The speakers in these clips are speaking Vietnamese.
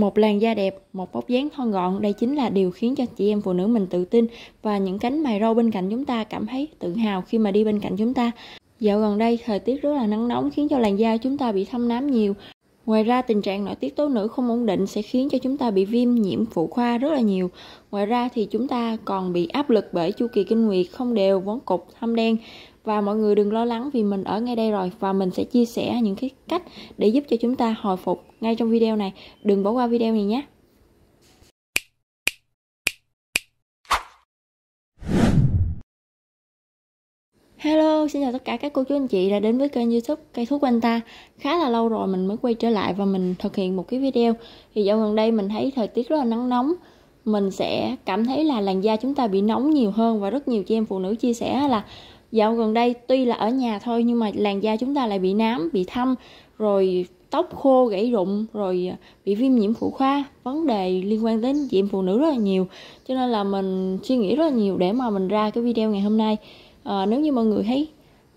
Một làn da đẹp, một vóc dáng thon gọn đây chính là điều khiến cho chị em phụ nữ mình tự tin và những cánh mày râu bên cạnh chúng ta cảm thấy tự hào khi mà đi bên cạnh chúng ta. Dạo gần đây thời tiết rất là nắng nóng khiến cho làn da chúng ta bị thâm nám nhiều Ngoài ra tình trạng nội tiết tố nữ không ổn định sẽ khiến cho chúng ta bị viêm nhiễm phụ khoa rất là nhiều. Ngoài ra thì chúng ta còn bị áp lực bởi chu kỳ kinh nguyệt không đều, vón cục, thâm đen và mọi người đừng lo lắng vì mình ở ngay đây rồi và mình sẽ chia sẻ những cái cách để giúp cho chúng ta hồi phục ngay trong video này. Đừng bỏ qua video này nhé. xin chào tất cả các cô chú anh chị đã đến với kênh youtube Cây Thuốc Quanh Ta Khá là lâu rồi mình mới quay trở lại và mình thực hiện một cái video Thì dạo gần đây mình thấy thời tiết rất là nắng nóng Mình sẽ cảm thấy là làn da chúng ta bị nóng nhiều hơn Và rất nhiều chị em phụ nữ chia sẻ là Dạo gần đây tuy là ở nhà thôi nhưng mà làn da chúng ta lại bị nám, bị thâm Rồi tóc khô, gãy rụng, rồi bị viêm nhiễm phụ khoa Vấn đề liên quan đến chị em phụ nữ rất là nhiều Cho nên là mình suy nghĩ rất là nhiều để mà mình ra cái video ngày hôm nay à, nếu như mọi người thấy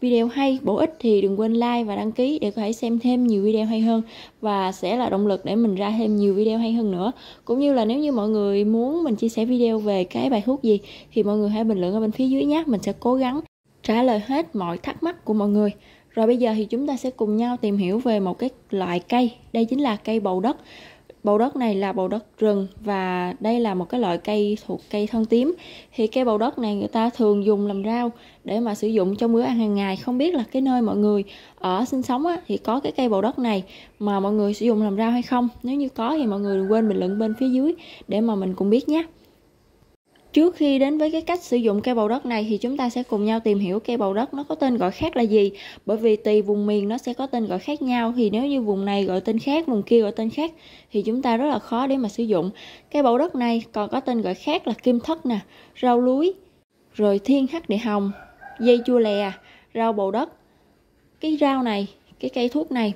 video hay bổ ích thì đừng quên like và đăng ký để có thể xem thêm nhiều video hay hơn và sẽ là động lực để mình ra thêm nhiều video hay hơn nữa cũng như là nếu như mọi người muốn mình chia sẻ video về cái bài thuốc gì thì mọi người hãy bình luận ở bên phía dưới nhé mình sẽ cố gắng trả lời hết mọi thắc mắc của mọi người rồi bây giờ thì chúng ta sẽ cùng nhau tìm hiểu về một cái loại cây đây chính là cây bầu đất bầu đất này là bầu đất rừng và đây là một cái loại cây thuộc cây thân tím thì cây bầu đất này người ta thường dùng làm rau để mà sử dụng trong bữa ăn hàng ngày không biết là cái nơi mọi người ở sinh sống á, thì có cái cây bầu đất này mà mọi người sử dụng làm rau hay không nếu như có thì mọi người đừng quên bình luận bên phía dưới để mà mình cũng biết nhé Trước khi đến với cái cách sử dụng cây bầu đất này thì chúng ta sẽ cùng nhau tìm hiểu cây bầu đất nó có tên gọi khác là gì. Bởi vì tùy vùng miền nó sẽ có tên gọi khác nhau thì nếu như vùng này gọi tên khác, vùng kia gọi tên khác thì chúng ta rất là khó để mà sử dụng. Cây bầu đất này còn có tên gọi khác là kim thất nè, rau lúi, rồi thiên hắc địa hồng, dây chua lè, rau bầu đất. Cái rau này, cái cây thuốc này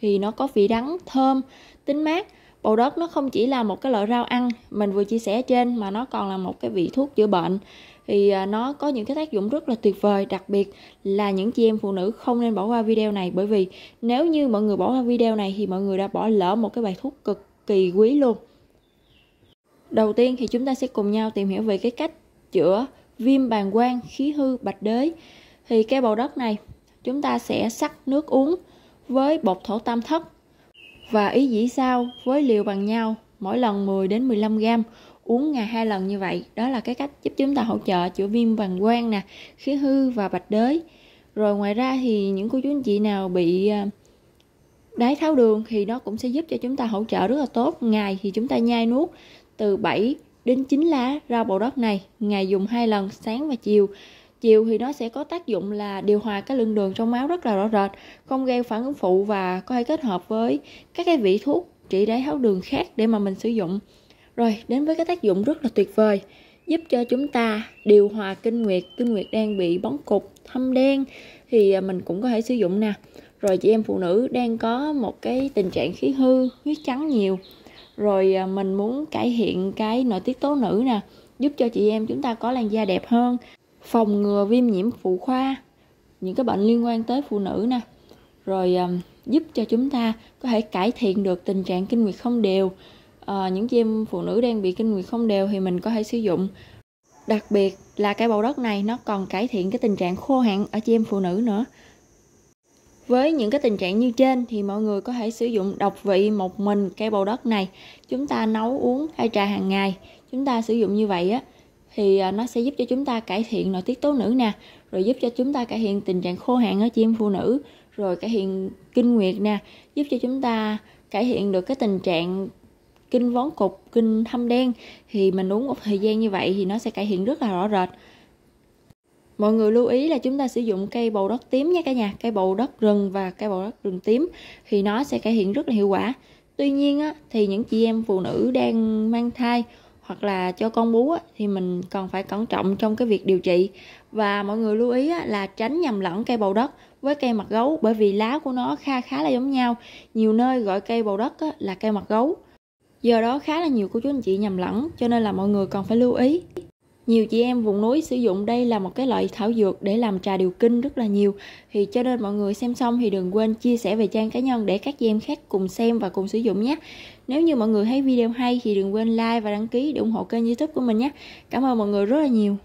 thì nó có vị đắng, thơm, tính mát bồ đất nó không chỉ là một cái loại rau ăn mình vừa chia sẻ trên mà nó còn là một cái vị thuốc chữa bệnh thì à, nó có những cái tác dụng rất là tuyệt vời đặc biệt là những chị em phụ nữ không nên bỏ qua video này bởi vì nếu như mọi người bỏ qua video này thì mọi người đã bỏ lỡ một cái bài thuốc cực kỳ quý luôn đầu tiên thì chúng ta sẽ cùng nhau tìm hiểu về cái cách chữa viêm bàng quang khí hư bạch đế thì cái bầu đất này chúng ta sẽ sắc nước uống với bột thổ tam thất và ý dĩ sao với liều bằng nhau, mỗi lần 10 đến 15 gram, uống ngày hai lần như vậy, đó là cái cách giúp chúng ta hỗ trợ chữa viêm bằng quang nè, khí hư và bạch đới. Rồi ngoài ra thì những cô chú anh chị nào bị à, đái tháo đường thì nó cũng sẽ giúp cho chúng ta hỗ trợ rất là tốt. Ngày thì chúng ta nhai nuốt từ 7 đến 9 lá rau bầu đất này, ngày dùng hai lần sáng và chiều chiều thì nó sẽ có tác dụng là điều hòa cái lượng đường trong máu rất là rõ rệt không gây phản ứng phụ và có thể kết hợp với các cái vị thuốc trị đái tháo đường khác để mà mình sử dụng rồi đến với cái tác dụng rất là tuyệt vời giúp cho chúng ta điều hòa kinh nguyệt kinh nguyệt đang bị bóng cục thâm đen thì à, mình cũng có thể sử dụng nè rồi chị em phụ nữ đang có một cái tình trạng khí hư huyết trắng nhiều rồi à, mình muốn cải thiện cái nội tiết tố nữ nè giúp cho chị em chúng ta có làn da đẹp hơn phòng ngừa viêm nhiễm phụ khoa những cái bệnh liên quan tới phụ nữ nè rồi um, giúp cho chúng ta có thể cải thiện được tình trạng kinh nguyệt không đều à, những chị em phụ nữ đang bị kinh nguyệt không đều thì mình có thể sử dụng đặc biệt là cái bầu đất này nó còn cải thiện cái tình trạng khô hạn ở chị em phụ nữ nữa với những cái tình trạng như trên thì mọi người có thể sử dụng độc vị một mình cây bầu đất này chúng ta nấu uống hay trà hàng ngày chúng ta sử dụng như vậy á thì à, nó sẽ giúp cho chúng ta cải thiện nội tiết tố nữ nè rồi giúp cho chúng ta cải thiện tình trạng khô hạn ở chị em phụ nữ rồi cải thiện kinh nguyệt nè giúp cho chúng ta cải thiện được cái tình trạng kinh vón cục kinh thâm đen thì mình uống một thời gian như vậy thì nó sẽ cải thiện rất là rõ rệt mọi người lưu ý là chúng ta sử dụng cây bầu đất tím nha cả nhà cây bầu đất rừng và cây bầu đất rừng tím thì nó sẽ cải thiện rất là hiệu quả tuy nhiên á, thì những chị em phụ nữ đang mang thai hoặc là cho con bú thì mình còn phải cẩn trọng trong cái việc điều trị và mọi người lưu ý là tránh nhầm lẫn cây bầu đất với cây mặt gấu bởi vì lá của nó khá khá là giống nhau nhiều nơi gọi cây bầu đất là cây mặt gấu do đó khá là nhiều cô chú anh chị nhầm lẫn cho nên là mọi người còn phải lưu ý nhiều chị em vùng núi sử dụng đây là một cái loại thảo dược để làm trà điều kinh rất là nhiều thì cho nên mọi người xem xong thì đừng quên chia sẻ về trang cá nhân để các chị em khác cùng xem và cùng sử dụng nhé nếu như mọi người thấy video hay thì đừng quên like và đăng ký để ủng hộ kênh youtube của mình nhé cảm ơn mọi người rất là nhiều